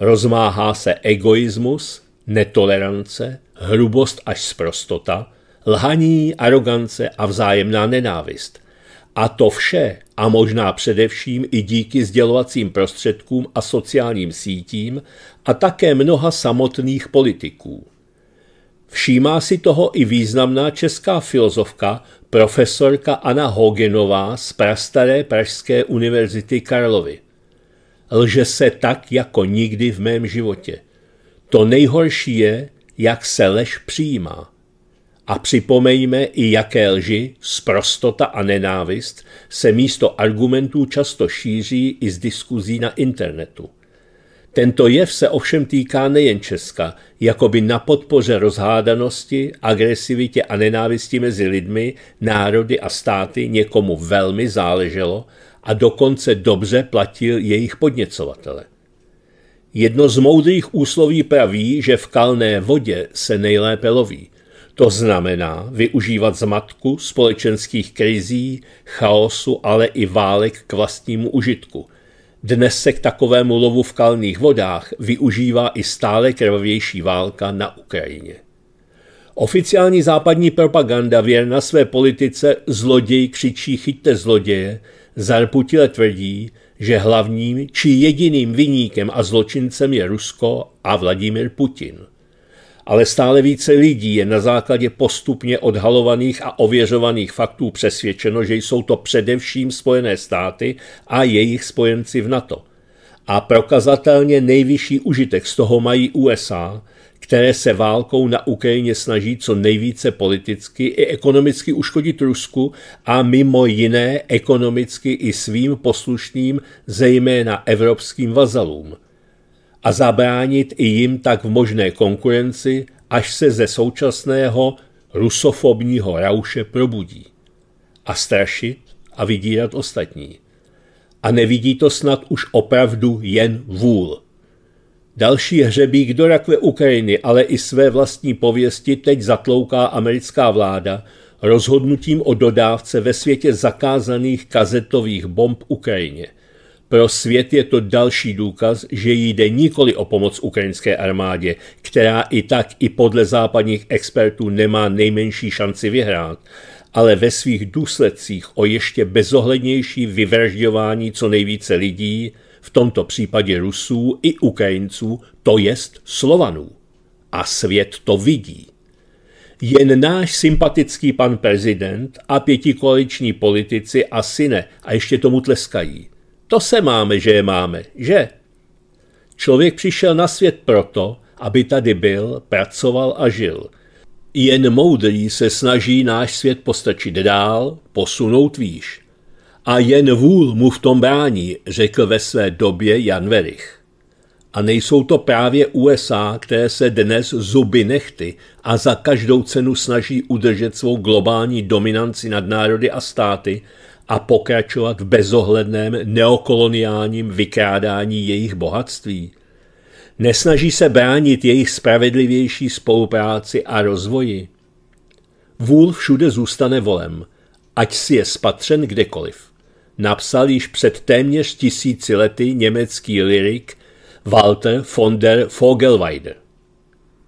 Rozmáhá se egoismus, netolerance, hrubost až sprostota, lhaní, arogance a vzájemná nenávist. A to vše, a možná především i díky sdělovacím prostředkům a sociálním sítím a také mnoha samotných politiků. Všímá si toho i významná česká filozofka profesorka Anna Hogenová z prastaré Pražské univerzity Karlovy. Lže se tak jako nikdy v mém životě. To nejhorší je, jak se lež přijímá. A připomeňme i jaké lži, sprostota a nenávist se místo argumentů často šíří i z diskuzí na internetu. Tento jev se ovšem týká nejen Česka, jako by na podpoře rozhádanosti, agresivitě a nenávisti mezi lidmi, národy a státy někomu velmi záleželo a dokonce dobře platil jejich podněcovatele. Jedno z moudrých úsloví praví, že v kalné vodě se nejlépe loví, to znamená využívat zmatku, společenských krizí, chaosu, ale i válek k vlastnímu užitku. Dnes se k takovému lovu v kalných vodách využívá i stále krvavější válka na Ukrajině. Oficiální západní propaganda věrna své politice zloděj křičí chyťte zloděje, zarputile tvrdí, že hlavním či jediným vyníkem a zločincem je Rusko a Vladimir Putin – ale stále více lidí je na základě postupně odhalovaných a ověřovaných faktů přesvědčeno, že jsou to především Spojené státy a jejich spojenci v NATO. A prokazatelně nejvyšší užitek z toho mají USA, které se válkou na Ukrajině snaží co nejvíce politicky i ekonomicky uškodit Rusku a mimo jiné ekonomicky i svým poslušným, zejména evropským vazalům – a zabránit i jim tak v možné konkurenci, až se ze současného rusofobního rauše probudí. A strašit a vydírat ostatní. A nevidí to snad už opravdu jen vůl. Další hřebík do rakve Ukrajiny, ale i své vlastní pověsti teď zatlouká americká vláda rozhodnutím o dodávce ve světě zakázaných kazetových bomb Ukrajině – pro svět je to další důkaz, že jde nikoli o pomoc ukrajinské armádě, která i tak i podle západních expertů nemá nejmenší šanci vyhrát, ale ve svých důsledcích o ještě bezohlednější vyvražďování co nejvíce lidí, v tomto případě Rusů i Ukrajinců, to jest Slovanů. A svět to vidí. Jen náš sympatický pan prezident a pětikoaliční politici asi ne a ještě tomu tleskají. To se máme, že je máme, že? Člověk přišel na svět proto, aby tady byl, pracoval a žil. Jen moudrý se snaží náš svět postačit dál, posunout výš. A jen vůl mu v tom brání, řekl ve své době Jan Verich. A nejsou to právě USA, které se dnes zuby nechty a za každou cenu snaží udržet svou globální dominanci nad národy a státy a pokračovat v bezohledném neokoloniálním vykrádání jejich bohatství. Nesnaží se bránit jejich spravedlivější spolupráci a rozvoji. Vůl všude zůstane volem, ať si je spatřen kdekoliv. Napsal již před téměř tisíci lety německý lirik Walter von der Vogelweide.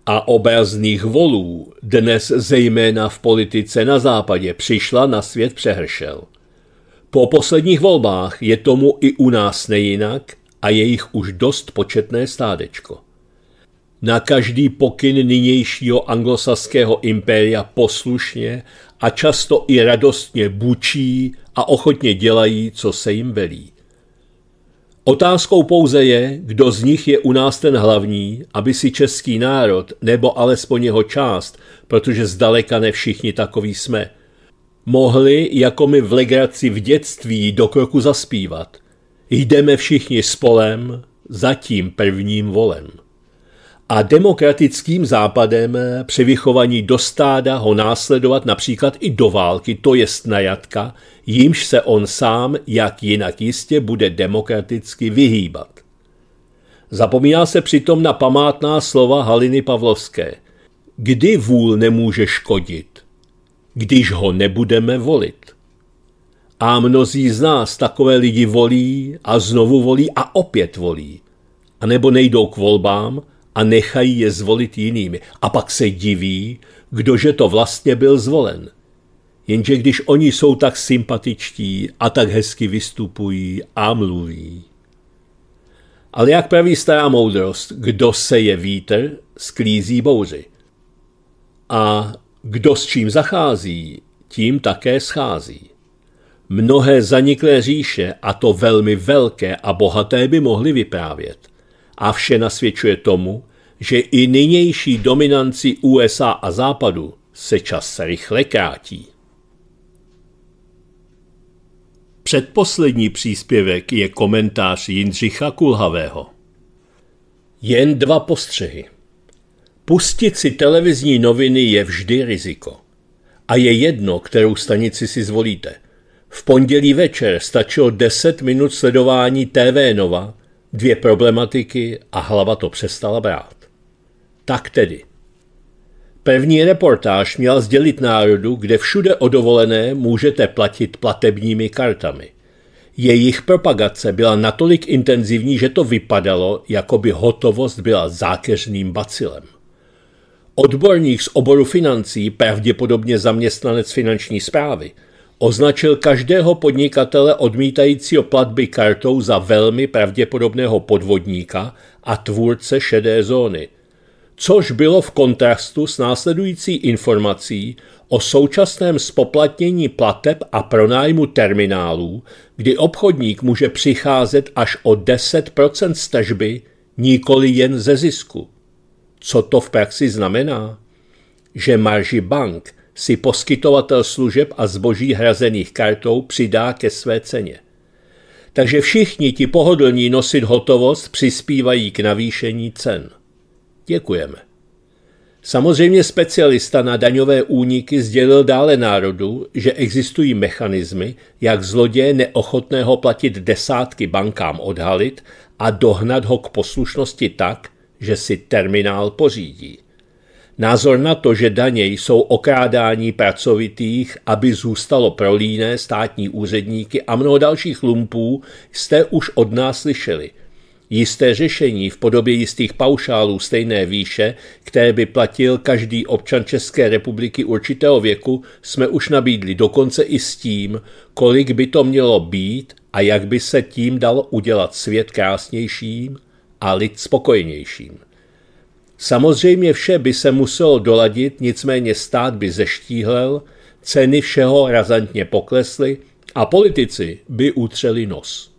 A obrazných volů dnes zejména v politice na západě přišla na svět přehršel. Po posledních volbách je tomu i u nás nejinak a je jich už dost početné stádečko. Na každý pokyn nynějšího anglosaského impéria poslušně a často i radostně bučí a ochotně dělají, co se jim velí. Otázkou pouze je, kdo z nich je u nás ten hlavní, aby si český národ, nebo alespoň jeho část, protože zdaleka ne všichni takový jsme, mohli, jako my v legraci v dětství, do kroku zaspívat. Jdeme všichni spolem, za tím prvním volem. A demokratickým západem převychovaní do stáda ho následovat například i do války, to jest na jatka, jímž se on sám, jak jinak jistě, bude demokraticky vyhýbat. Zapomíná se přitom na památná slova Haliny Pavlovské. Kdy vůl nemůže škodit? když ho nebudeme volit. A mnozí z nás takové lidi volí a znovu volí a opět volí. A nebo nejdou k volbám a nechají je zvolit jinými. A pak se diví, kdože to vlastně byl zvolen. Jenže když oni jsou tak sympatičtí a tak hezky vystupují a mluví. Ale jak praví stará moudrost, kdo se je vítr, sklízí bouři. A kdo s čím zachází, tím také schází. Mnohé zaniklé říše, a to velmi velké a bohaté, by mohly vyprávět. A vše nasvědčuje tomu, že i nynější dominanci USA a Západu se čas rychle krátí. Předposlední příspěvek je komentář Jindřicha Kulhavého. Jen dva postřehy. Pustit si televizní noviny je vždy riziko. A je jedno, kterou stanici si zvolíte. V pondělí večer stačilo 10 minut sledování TV Nova, dvě problematiky a hlava to přestala brát. Tak tedy. První reportáž měl sdělit národu, kde všude o dovolené můžete platit platebními kartami. Jejich propagace byla natolik intenzivní, že to vypadalo, jako by hotovost byla zákeřným bacilem. Odborník z oboru financí, pravděpodobně zaměstnanec finanční zprávy, označil každého podnikatele odmítajícího platby kartou za velmi pravděpodobného podvodníka a tvůrce šedé zóny, což bylo v kontrastu s následující informací o současném spoplatnění plateb a pronájmu terminálů, kdy obchodník může přicházet až o 10 z tržby, nikoli jen ze zisku. Co to v praxi znamená? Že marži bank si poskytovatel služeb a zboží hrazených kartou přidá ke své ceně. Takže všichni ti pohodlní nosit hotovost přispívají k navýšení cen. Děkujeme. Samozřejmě specialista na daňové úniky sdělil dále národu, že existují mechanismy, jak zloděje neochotného platit desátky bankám odhalit a dohnat ho k poslušnosti tak, že si terminál pořídí. Názor na to, že daně jsou okrádání pracovitých, aby zůstalo prolíné státní úředníky a mnoho dalších lumpů, jste už od nás slyšeli. Jisté řešení v podobě jistých paušálů stejné výše, které by platil každý občan České republiky určitého věku, jsme už nabídli dokonce i s tím, kolik by to mělo být a jak by se tím dalo udělat svět krásnějším a lid spokojnějším. Samozřejmě vše by se muselo doladit, nicméně stát by zeštíhlel, ceny všeho razantně poklesly a politici by utřeli nos.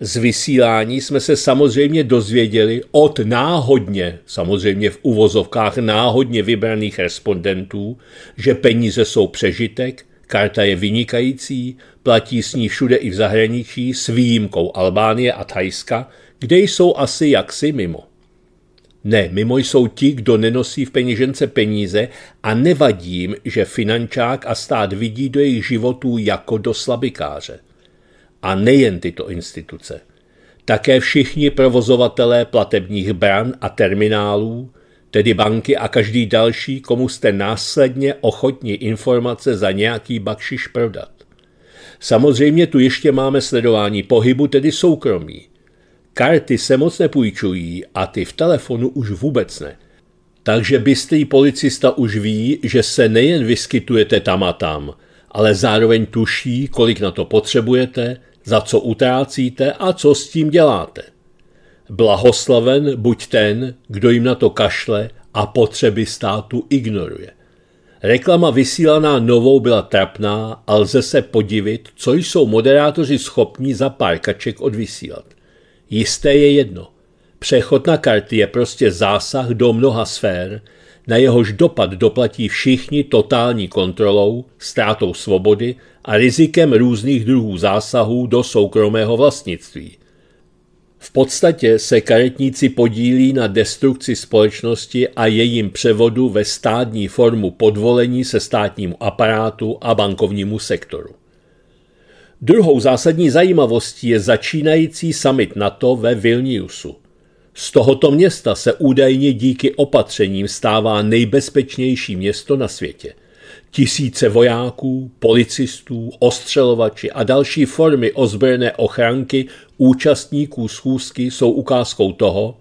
Z vysílání jsme se samozřejmě dozvěděli od náhodně, samozřejmě v uvozovkách náhodně vybraných respondentů, že peníze jsou přežitek, karta je vynikající, platí s ní všude i v zahraničí s výjimkou Albánie a Thajska, kde jsou asi jaksi mimo. Ne, mimo jsou ti, kdo nenosí v peněžence peníze a nevadí jim, že finančák a stát vidí do jejich životů jako do slabikáře. A nejen tyto instituce. Také všichni provozovatelé platebních bran a terminálů, tedy banky a každý další, komu jste následně ochotni informace za nějaký bakšiš prodat. Samozřejmě tu ještě máme sledování pohybu, tedy soukromí. Karty se moc nepůjčují a ty v telefonu už vůbec ne. Takže bystrý policista už ví, že se nejen vyskytujete tam a tam, ale zároveň tuší, kolik na to potřebujete, za co utrácíte a co s tím děláte. Blahoslaven buď ten, kdo jim na to kašle a potřeby státu ignoruje. Reklama vysílaná novou byla trapná a lze se podivit, co jsou moderátoři schopní za pár kaček odvysílat. Jisté je jedno. Přechod na karty je prostě zásah do mnoha sfér, na jehož dopad doplatí všichni totální kontrolou, ztrátou svobody a rizikem různých druhů zásahů do soukromého vlastnictví. V podstatě se karetníci podílí na destrukci společnosti a jejím převodu ve stádní formu podvolení se státnímu aparátu a bankovnímu sektoru. Druhou zásadní zajímavostí je začínající summit NATO ve Vilniusu. Z tohoto města se údajně díky opatřením stává nejbezpečnější město na světě. Tisíce vojáků, policistů, ostřelovači a další formy ozbrojené ochranky účastníků schůzky jsou ukázkou toho,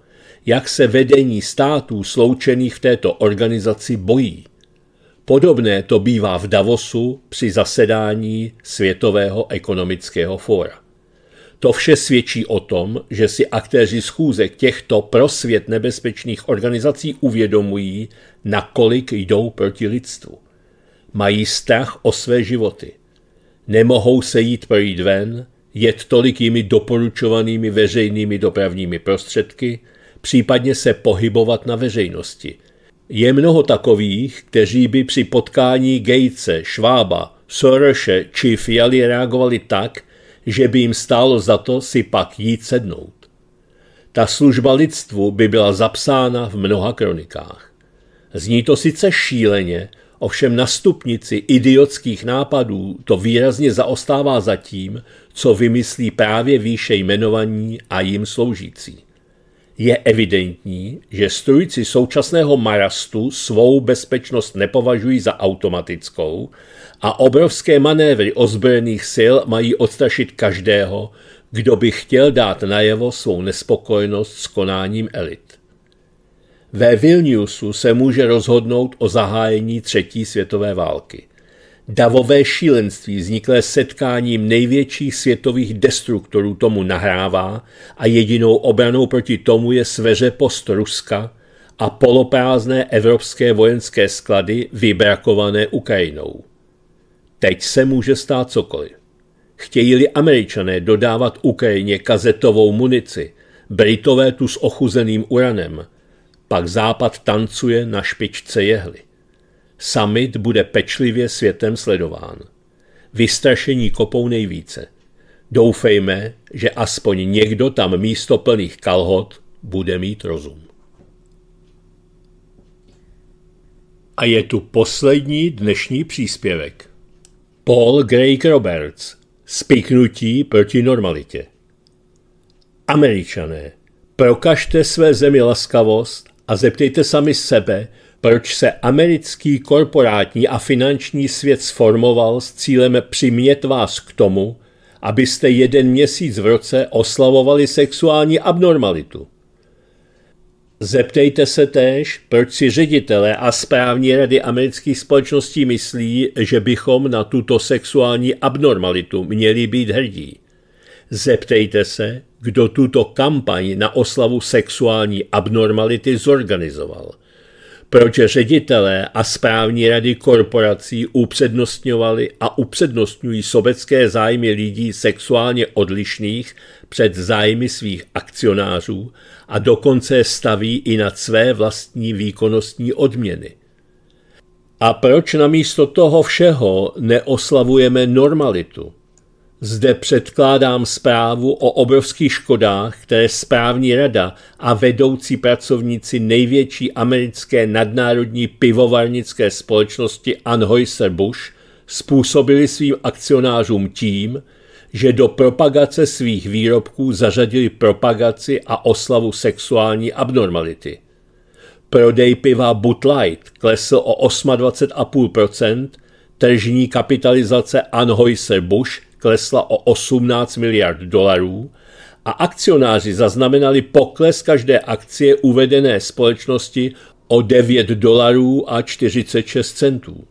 jak se vedení států sloučených v této organizaci bojí. Podobné to bývá v Davosu při zasedání Světového ekonomického fóra. To vše svědčí o tom, že si aktéři schůzek těchto pro svět nebezpečných organizací uvědomují, nakolik jdou proti lidstvu. Mají strach o své životy. Nemohou se jít projít ven, jet tolik jimi doporučovanými veřejnými dopravními prostředky, případně se pohybovat na veřejnosti – je mnoho takových, kteří by při potkání Gatese, Švába, Soroše či Fialy reagovali tak, že by jim stálo za to si pak jít sednout. Ta služba lidstvu by byla zapsána v mnoha kronikách. Zní to sice šíleně, ovšem na stupnici idiotských nápadů to výrazně zaostává za tím, co vymyslí právě výše jmenovaní a jim sloužící. Je evidentní, že strujci současného marastu svou bezpečnost nepovažují za automatickou a obrovské manévry ozbrojených sil mají odstrašit každého, kdo by chtěl dát najevo svou nespokojenost s konáním elit. Ve Vilniusu se může rozhodnout o zahájení třetí světové války. Davové šílenství vzniklé setkáním největších světových destruktorů tomu nahrává a jedinou obranou proti tomu je sveře post Ruska a poloprázdné evropské vojenské sklady vybrakované Ukrajinou. Teď se může stát cokoliv. Chtějí-li američané dodávat Ukrajině kazetovou munici, Britové tu s ochuzeným uranem, pak Západ tancuje na špičce jehly. Summit bude pečlivě světem sledován. Vystrašení kopou nejvíce. Doufejme, že aspoň někdo tam místo plných kalhot bude mít rozum. A je tu poslední dnešní příspěvek. Paul Greg Roberts Spiknutí proti normalitě Američané, prokažte své zemi laskavost a zeptejte sami sebe, proč se americký korporátní a finanční svět sformoval s cílem přimět vás k tomu, abyste jeden měsíc v roce oslavovali sexuální abnormalitu. Zeptejte se též, proč si ředitele a správní rady amerických společností myslí, že bychom na tuto sexuální abnormalitu měli být hrdí. Zeptejte se, kdo tuto kampaň na oslavu sexuální abnormality zorganizoval – proč ředitelé a správní rady korporací upřednostňovali a upřednostňují sobecké zájmy lidí sexuálně odlišných před zájmy svých akcionářů a dokonce staví i nad své vlastní výkonnostní odměny. A proč namísto toho všeho neoslavujeme normalitu? Zde předkládám zprávu o obrovských škodách, které správní rada a vedoucí pracovníci největší americké nadnárodní pivovarnické společnosti Anheuser-Busch způsobili svým akcionářům tím, že do propagace svých výrobků zařadili propagaci a oslavu sexuální abnormality. Prodej piva Bud Light klesl o 28,5%, tržní kapitalizace Anheuser-Busch klesla o 18 miliard dolarů a akcionáři zaznamenali pokles každé akcie uvedené společnosti o 9 dolarů a 46 centů.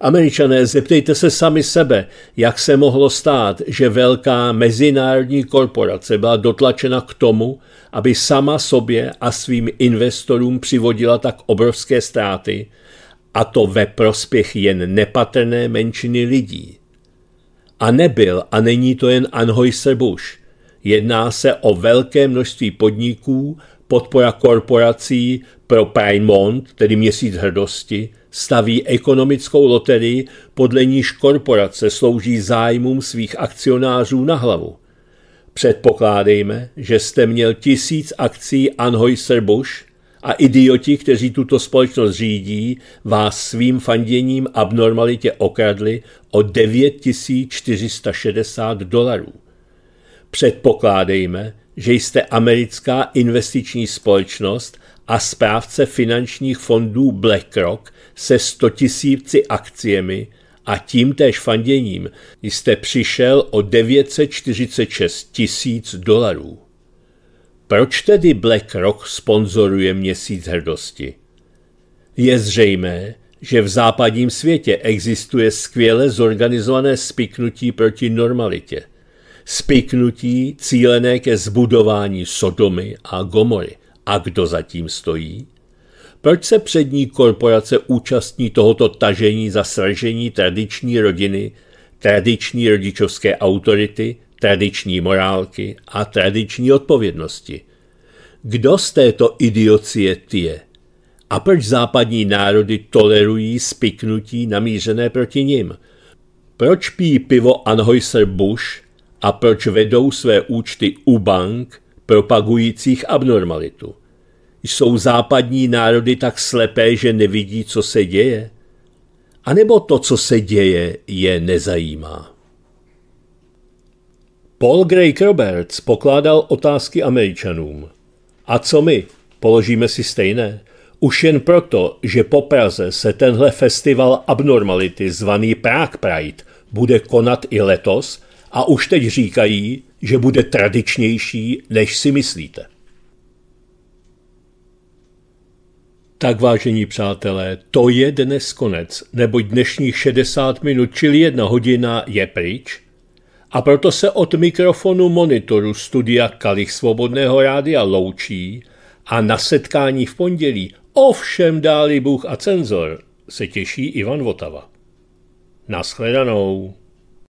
Američané, zeptejte se sami sebe, jak se mohlo stát, že velká mezinárodní korporace byla dotlačena k tomu, aby sama sobě a svým investorům přivodila tak obrovské ztráty, a to ve prospěch jen nepatrné menšiny lidí a nebyl a není to jen Anheuser-Busch. Jedná se o velké množství podniků, podpora korporací pro Prime tedy měsíc hrdosti, staví ekonomickou loterii, podle níž korporace slouží zájmům svých akcionářů na hlavu. Předpokládejme, že jste měl tisíc akcí Anheuser-Busch a idioti, kteří tuto společnost řídí, vás svým fanděním abnormalitě okradli o 9460 dolarů. Předpokládejme, že jste americká investiční společnost a správce finančních fondů BlackRock se 100 000 akciemi a tím též fanděním jste přišel o 946 tisíc dolarů. Proč tedy BlackRock sponzoruje měsíc hrdosti? Je zřejmé, že v západním světě existuje skvěle zorganizované spiknutí proti normalitě. Spiknutí cílené ke zbudování Sodomy a Gomory. A kdo zatím stojí? Proč se přední korporace účastní tohoto tažení za sražení tradiční rodiny, tradiční rodičovské autority, tradiční morálky a tradiční odpovědnosti. Kdo z této idiocie ty je? A proč západní národy tolerují spiknutí namířené proti nim? Proč pijí pivo Anheuser-Busch a proč vedou své účty u bank propagujících abnormalitu? Jsou západní národy tak slepé, že nevidí, co se děje? A nebo to, co se děje, je nezajímá? Paul Greg Roberts pokládal otázky Američanům. A co my? Položíme si stejné? Už jen proto, že po Praze se tenhle festival abnormality zvaný Prague Pride bude konat i letos a už teď říkají, že bude tradičnější, než si myslíte. Tak vážení přátelé, to je dnes konec, neboť dnešních 60 minut, čili jedna hodina je pryč – a proto se od mikrofonu monitoru studia Kalich Svobodného rádia loučí a na setkání v pondělí ovšem dáli Bůh a cenzor se těší Ivan Votava. Naschledanou.